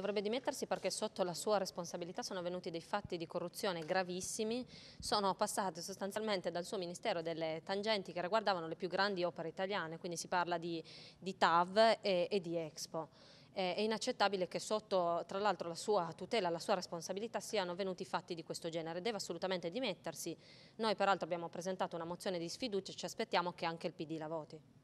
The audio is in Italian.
dovrebbe dimettersi perché sotto la sua responsabilità sono avvenuti dei fatti di corruzione gravissimi, sono passate sostanzialmente dal suo ministero delle tangenti che riguardavano le più grandi opere italiane, quindi si parla di, di TAV e, e di Expo è inaccettabile che sotto tra l'altro la sua tutela, la sua responsabilità siano venuti fatti di questo genere, deve assolutamente dimettersi, noi peraltro abbiamo presentato una mozione di sfiducia e ci aspettiamo che anche il PD la voti.